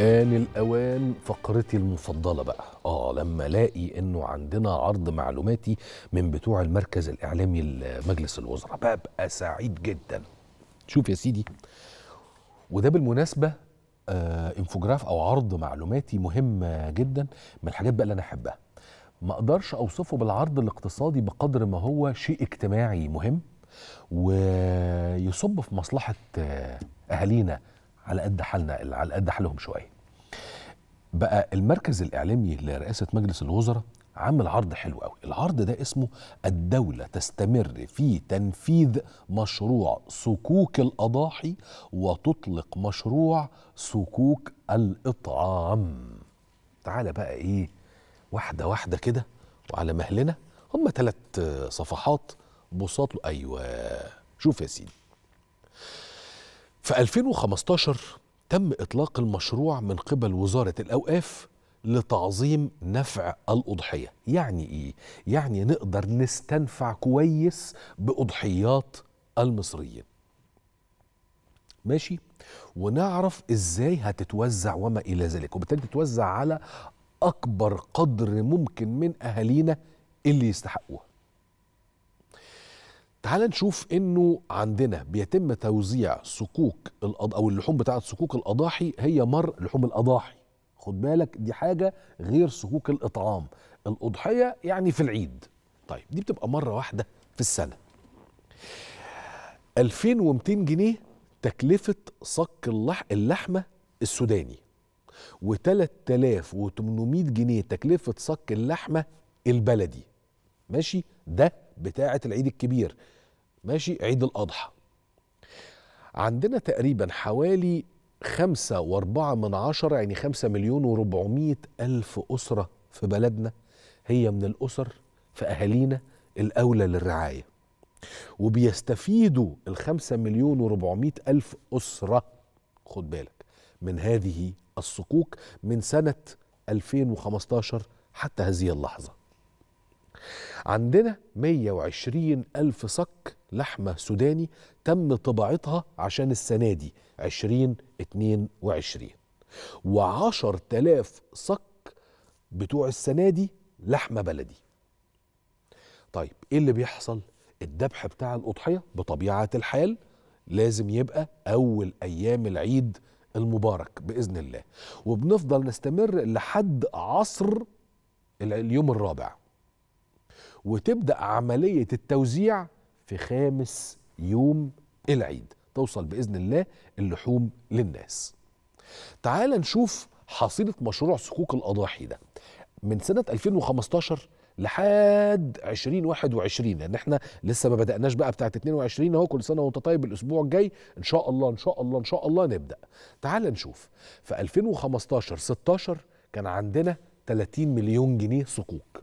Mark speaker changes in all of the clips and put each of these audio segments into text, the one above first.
Speaker 1: آن الأوان فقرتي المفضلة بقى آه لما ألاقي إنه عندنا عرض معلوماتي من بتوع المركز الإعلامي لمجلس الوزراء ببقى سعيد جدا شوف يا سيدي وده بالمناسبة آه انفوجراف أو عرض معلوماتي مهم جدا من الحاجات بقى اللي أنا أحبها ما أقدرش أوصفه بالعرض الاقتصادي بقدر ما هو شيء اجتماعي مهم ويصب في مصلحة آه، أهالينا على قد حالنا على قد حالهم شويه بقى المركز الاعلامي لرئاسه مجلس الوزراء عامل عرض حلو قوي العرض ده اسمه الدولة تستمر في تنفيذ مشروع سكوك الأضاحي وتطلق مشروع سكوك الإطعام تعالى بقى إيه واحدة واحدة كده وعلى مهلنا هم ثلاث صفحات بصات له أيوة شوف يا سيدي في 2015 تم إطلاق المشروع من قبل وزارة الأوقاف لتعظيم نفع الأضحية يعني إيه؟ يعني نقدر نستنفع كويس بأضحيات المصريين ماشي ونعرف إزاي هتتوزع وما إلى ذلك وبالتالي تتوزع على أكبر قدر ممكن من أهالينا اللي يستحقوها تعال نشوف انه عندنا بيتم توزيع صكوك الأض... او اللحوم بتاعه صكوك الاضاحي هي مر لحوم الاضاحي خد بالك دي حاجه غير صكوك الاطعام الاضحيه يعني في العيد طيب دي بتبقى مره واحده في السنه 2200 جنيه تكلفه صك اللح... اللحمه السوداني و3800 جنيه تكلفه صك اللحمه البلدي ماشي ده بتاعه العيد الكبير ماشي عيد الاضحى عندنا تقريبا حوالي خمسة واربعة من عشرة يعني خمسة مليون وربعمية ألف أسرة في بلدنا هي من الأسر في أهالينا الأولى للرعاية وبيستفيدوا الخمسة مليون وربعمية ألف أسرة خد بالك من هذه الصكوك من سنة 2015 حتى هذه اللحظة عندنا 120 ألف صك لحمة سوداني تم طباعتها عشان السنة دي 2022 و10 صك بتوع السنة دي لحمة بلدي طيب إيه اللي بيحصل؟ الدبح بتاع الأضحية بطبيعة الحال لازم يبقى أول أيام العيد المبارك بإذن الله وبنفضل نستمر لحد عصر اليوم الرابع وتبدا عمليه التوزيع في خامس يوم العيد توصل باذن الله اللحوم للناس تعال نشوف حصيله مشروع صكوك الاضاحي ده من سنه 2015 لحد 2021 لان احنا لسه ما بدأناش بقى بتاعه 22 اهو كل سنه وانت طيب الاسبوع الجاي ان شاء الله ان شاء الله ان شاء الله نبدا تعال نشوف في 2015 16 كان عندنا 30 مليون جنيه صكوك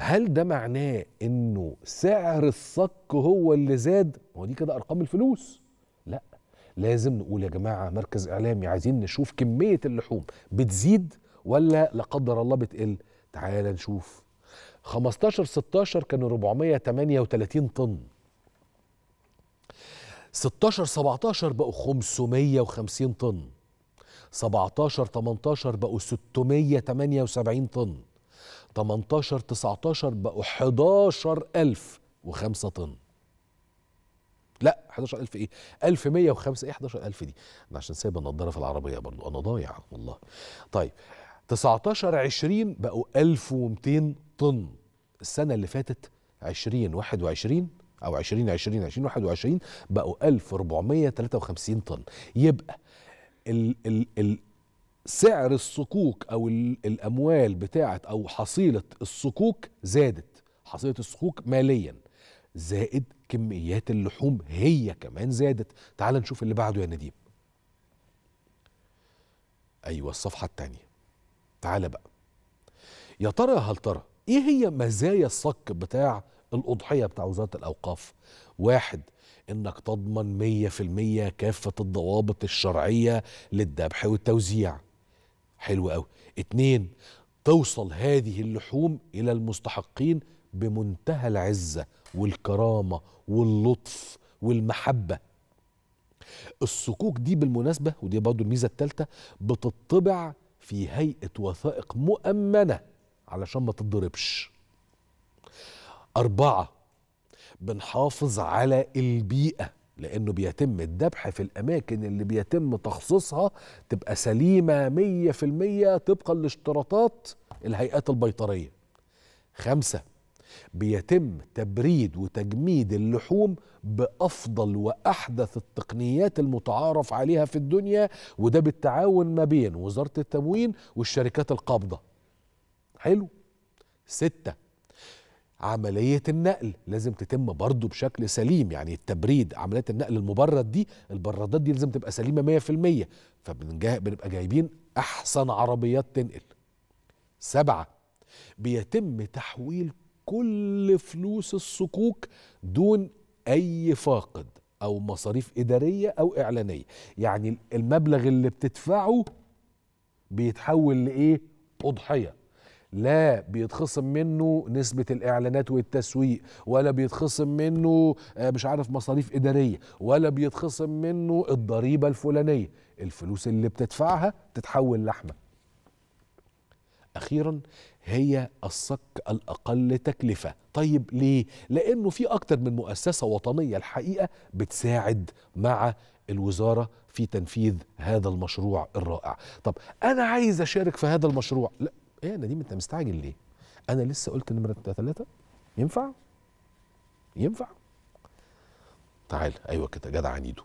Speaker 1: هل ده معناه انه سعر الصك هو اللي زاد هو دي كده ارقام الفلوس لا لازم نقول يا جماعه مركز اعلامي عايزين نشوف كميه اللحوم بتزيد ولا لا قدر الله بتقل تعالى نشوف 15 16 كانوا 438 طن 16 17 بقوا 550 طن 17 18 بقوا 678 طن 18 19 بقوا 11005 طن لا 11000 ايه 1105 ايه 11000 دي انا عشان سايب النضاره في العربيه برضو انا ضايع والله طيب 19 20 بقوا 1200 طن السنه اللي فاتت 2021 او 2020 2021 بقوا 1453 طن يبقى ال ال ال سعر الصكوك او الاموال بتاعه او حصيله الصكوك زادت حصيله الصكوك ماليا زائد كميات اللحوم هي كمان زادت تعال نشوف اللي بعده يا نديم ايوه الصفحه الثانيه تعال بقى يا ترى هل ترى ايه هي مزايا الصك بتاع الاضحيه بتاع وزاره الاوقاف واحد انك تضمن 100% كافه الضوابط الشرعيه للذبح والتوزيع حلو قوي اتنين توصل هذه اللحوم الى المستحقين بمنتهى العزه والكرامه واللطف والمحبه الصكوك دي بالمناسبه ودي برضو الميزه الثالثه بتطبع في هيئه وثائق مؤمنه علشان ما تتضربش أربعة بنحافظ على البيئة لانه بيتم الذبح في الاماكن اللي بيتم تخصيصها تبقى سليمه 100% طبقا لاشتراطات الهيئات البيطريه خمسه بيتم تبريد وتجميد اللحوم بافضل واحدث التقنيات المتعارف عليها في الدنيا وده بالتعاون ما بين وزاره التموين والشركات القابضه حلو سته عملية النقل لازم تتم برضو بشكل سليم يعني التبريد عملية النقل المبرد دي البرادات دي لازم تبقى سليمة 100% فبنبقى جايبين أحسن عربيات تنقل سبعة بيتم تحويل كل فلوس الصكوك دون أي فاقد أو مصاريف إدارية أو إعلانية يعني المبلغ اللي بتدفعه بيتحول لإيه؟ أضحية لا بيتخصم منه نسبة الإعلانات والتسويق ولا بيتخصم منه آه، مش عارف مصاريف إدارية ولا بيتخصم منه الضريبة الفلانية الفلوس اللي بتدفعها تتحول لحمة أخيرا هي الصك الأقل تكلفة طيب ليه؟ لأنه في أكتر من مؤسسة وطنية الحقيقة بتساعد مع الوزارة في تنفيذ هذا المشروع الرائع طب أنا عايز أشارك في هذا المشروع لا ايه يا نديم انت مستعجل ليه؟ انا لسه قلت نمره ثلاثه ينفع؟ ينفع؟ تعال ايوه كده جدع عنيدو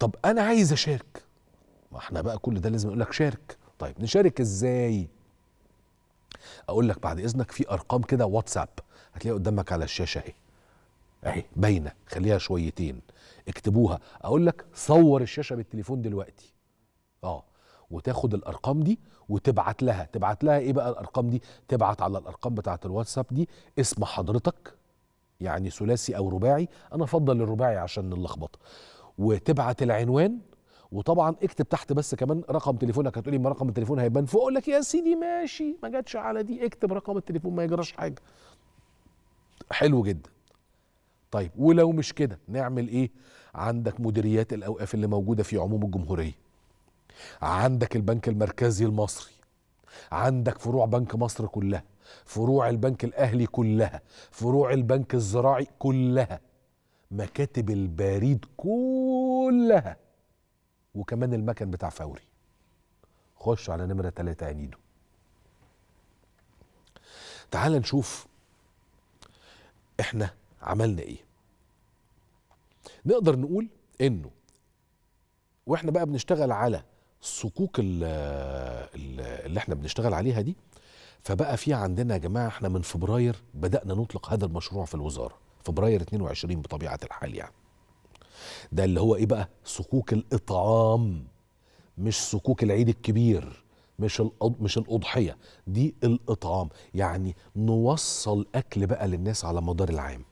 Speaker 1: طب انا عايز اشارك ما احنا بقى كل ده لازم اقول لك شارك طيب نشارك ازاي؟ اقول لك بعد اذنك في ارقام كده واتساب هتلاقيها قدامك على الشاشه اهي اهي باينه خليها شويتين اكتبوها اقول لك صور الشاشه بالتليفون دلوقتي اه وتاخد الارقام دي وتبعت لها تبعت لها ايه بقى الارقام دي تبعت على الارقام بتاعه الواتساب دي اسم حضرتك يعني ثلاثي او رباعي انا افضل الرباعي عشان اللخبطه وتبعت العنوان وطبعا اكتب تحت بس كمان رقم تليفونك هتقولي ما رقم التليفون هيبان فوق اقول لك يا سيدي ماشي ما جاتش على دي اكتب رقم التليفون ما يجراش حاجه حلو جدا طيب ولو مش كده نعمل ايه عندك مديريات الاوقاف اللي موجوده في عموم الجمهوريه عندك البنك المركزي المصري عندك فروع بنك مصر كلها فروع البنك الاهلي كلها فروع البنك الزراعي كلها مكاتب البريد كلها وكمان المكن بتاع فوري خش على نمرة 3 أنيدو تعال نشوف احنا عملنا ايه نقدر نقول انه واحنا بقى بنشتغل على الصكوك اللي احنا بنشتغل عليها دي فبقى في عندنا يا جماعه احنا من فبراير بدانا نطلق هذا المشروع في الوزاره فبراير 22 بطبيعه الحال يعني ده اللي هو ايه بقى صكوك الاطعام مش صكوك العيد الكبير مش مش الاضحيه دي الاطعام يعني نوصل اكل بقى للناس على مدار العام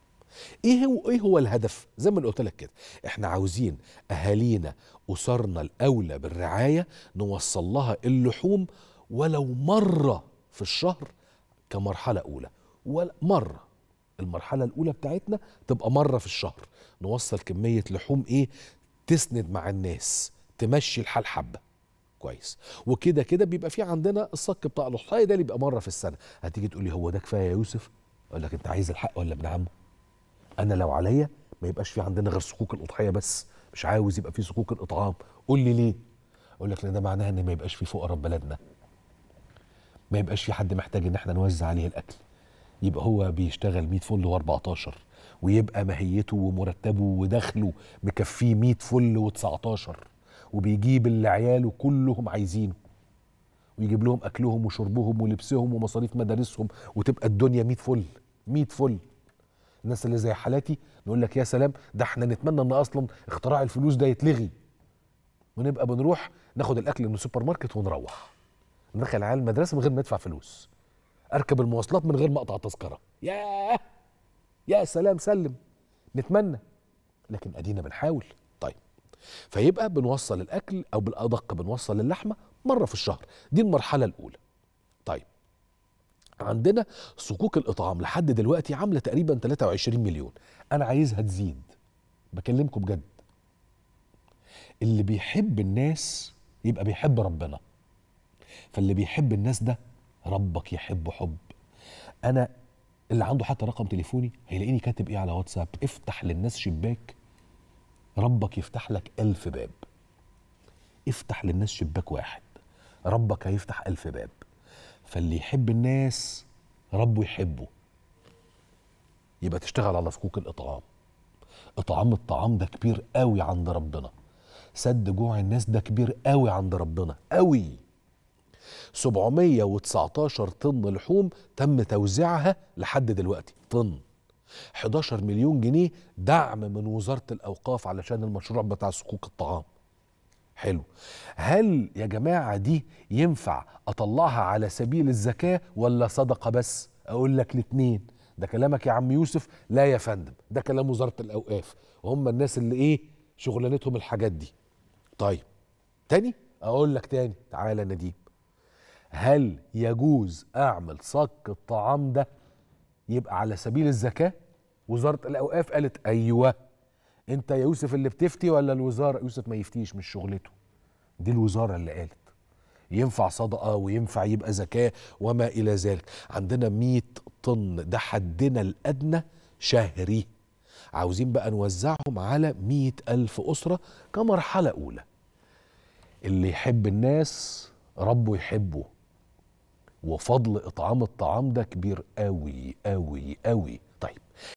Speaker 1: ايه هو ايه هو الهدف زي ما قلت لك كده احنا عاوزين اهالينا اسرنا الاولى بالرعايه نوصل لها اللحوم ولو مره في الشهر كمرحله اولى ولا مره المرحله الاولى بتاعتنا تبقى مره في الشهر نوصل كميه لحوم ايه تسند مع الناس تمشي الحال حبه كويس وكده كده بيبقى في عندنا الصك بتاع الاحصائي ده اللي بيبقى مره في السنه هتيجي تقول لي هو ده كفايه يا يوسف اقول لك انت عايز الحق ولا ابن عمه انا لو عليا ما يبقاش في عندنا غير صكوك الاضحيه بس مش عاوز يبقى في صكوك الاطعام قول لي ليه اقول لك لان ده معناها ان ما يبقاش في فقراء بلدنا ما يبقاش في حد محتاج ان احنا نوزع عليه الاكل يبقى هو بيشتغل 100 فل و14 ويبقى ماهيته ومرتبه ودخله مكفيه 100 فل و19 وبيجيب اللي عياله كلهم عايزينه ويجيب لهم اكلهم وشربهم ولبسهم ومصاريف مدارسهم وتبقى الدنيا 100 فل 100 فل الناس اللي زي حالاتي نقول لك يا سلام ده احنا نتمنى ان اصلا اختراع الفلوس ده يتلغي ونبقى بنروح ناخد الاكل من السوبر ماركت ونروح ندخل العيال المدرسه من غير ما ندفع فلوس اركب المواصلات من غير ما اقطع تذكره يا يا سلام سلم نتمنى لكن ادينا بنحاول طيب فيبقى بنوصل الاكل او بالادق بنوصل اللحمه مره في الشهر دي المرحله الاولى عندنا صكوك الاطعام لحد دلوقتي عامله تقريبا 23 مليون انا عايزها تزيد بكلمكم بجد اللي بيحب الناس يبقى بيحب ربنا فاللي بيحب الناس ده ربك يحب حب انا اللي عنده حتى رقم تليفوني هيلاقيني كاتب ايه على واتساب افتح للناس شباك ربك يفتح لك ألف باب افتح للناس شباك واحد ربك هيفتح ألف باب فاللي يحب الناس ربه يحبه يبقى تشتغل على فكوك الاطعام اطعام الطعام ده كبير قوي عند ربنا سد جوع الناس ده كبير قوي عند ربنا قوي 719 طن لحوم تم توزيعها لحد دلوقتي طن 11 مليون جنيه دعم من وزارة الأوقاف علشان المشروع بتاع صكوك الطعام حلو هل يا جماعة دي ينفع أطلعها على سبيل الزكاة ولا صدقة بس أقول لك الاثنين ده كلامك يا عم يوسف لا يا فندم ده كلام وزارة الأوقاف وهم الناس اللي إيه شغلانتهم الحاجات دي طيب تاني أقول لك تاني تعالى نديم هل يجوز أعمل صك الطعام ده يبقى على سبيل الزكاة وزارة الأوقاف قالت أيوه انت يا يوسف اللي بتفتي ولا الوزاره يوسف ما يفتيش مش شغلته دي الوزاره اللي قالت ينفع صدقه وينفع يبقى زكاه وما الى ذلك عندنا 100 طن ده حدنا الادنى شهري عاوزين بقى نوزعهم على مية ألف أسرة كمرحلة أولى اللي يحب الناس ربه يحبه وفضل إطعام الطعام ده كبير قوي قوي قوي